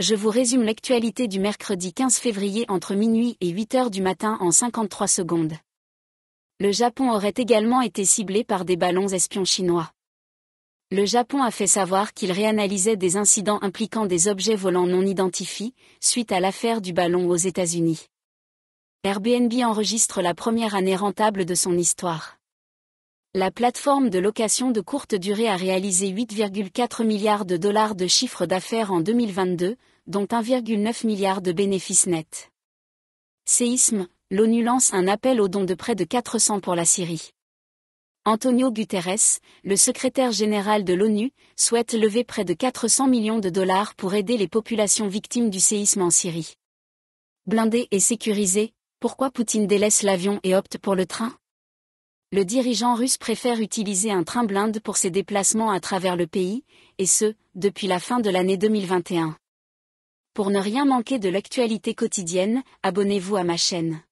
je vous résume l'actualité du mercredi 15 février entre minuit et 8 heures du matin en 53 secondes. Le Japon aurait également été ciblé par des ballons espions chinois. Le Japon a fait savoir qu'il réanalysait des incidents impliquant des objets volants non identifiés, suite à l'affaire du ballon aux États-Unis. Airbnb enregistre la première année rentable de son histoire la plateforme de location de courte durée a réalisé 8,4 milliards de dollars de chiffre d'affaires en 2022, dont 1,9 milliard de bénéfices nets. Séisme, l'ONU lance un appel aux dons de près de 400 pour la Syrie. Antonio Guterres, le secrétaire général de l'ONU, souhaite lever près de 400 millions de dollars pour aider les populations victimes du séisme en Syrie. Blindé et sécurisé, pourquoi Poutine délaisse l'avion et opte pour le train le dirigeant russe préfère utiliser un train blinde pour ses déplacements à travers le pays, et ce, depuis la fin de l'année 2021. Pour ne rien manquer de l'actualité quotidienne, abonnez-vous à ma chaîne.